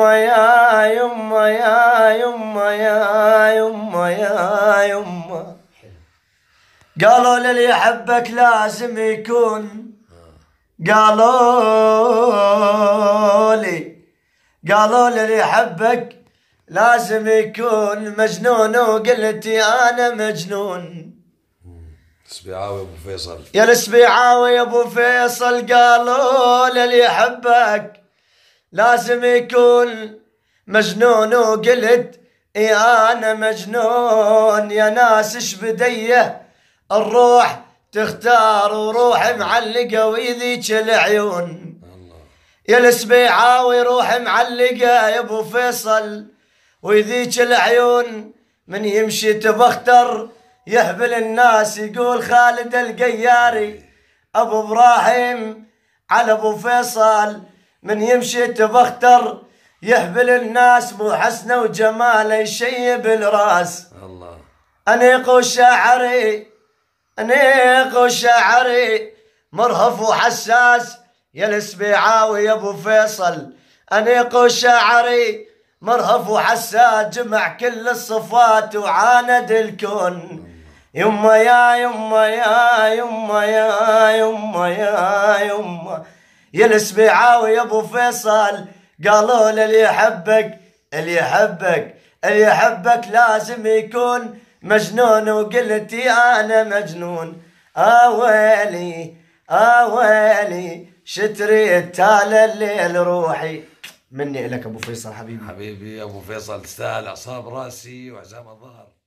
يا يما يا يما يا يما يا يما قالوا للي يحبك لازم يكون قالوا لي قالوا للي يحبك لازم يكون مجنون وقلتي انا مجنون سبيعاوي ابو فيصل يا السبيعاوي ابو فيصل قالوا للي يحبك لازم يكون مجنون وقلد اي انا مجنون يا ناس اش بديه الروح تختار وروح معلقه ويذيك العيون يا السبيعه ويروح معلقه يا ابو فيصل ويذيك العيون من يمشي تبختر يهبل الناس يقول خالد القياري ابو ابراهيم على ابو فيصل من يمشي تبختر يهبل الناس مو حسنه وجماله يشيب الراس الله انيق وشاعري انيق وشاعري مرهف وحساس يا السبيعاوي يا ابو فيصل انيق وشاعري مرهف وحساس جمع كل الصفات وعاند الكون يما يا يما يا يما يا يما يا يما, يا يما يا السبيعاوي يا ابو فيصل قالوا له اللي يحبك اللي يحبك اللي يحبك لازم يكون مجنون وقلت انا مجنون اويلي آه اويلي آه شتريت على الليل روحي مني لك ابو فيصل حبيبي حبيبي ابو فيصل تستاهل اعصاب راسي وحزام الظهر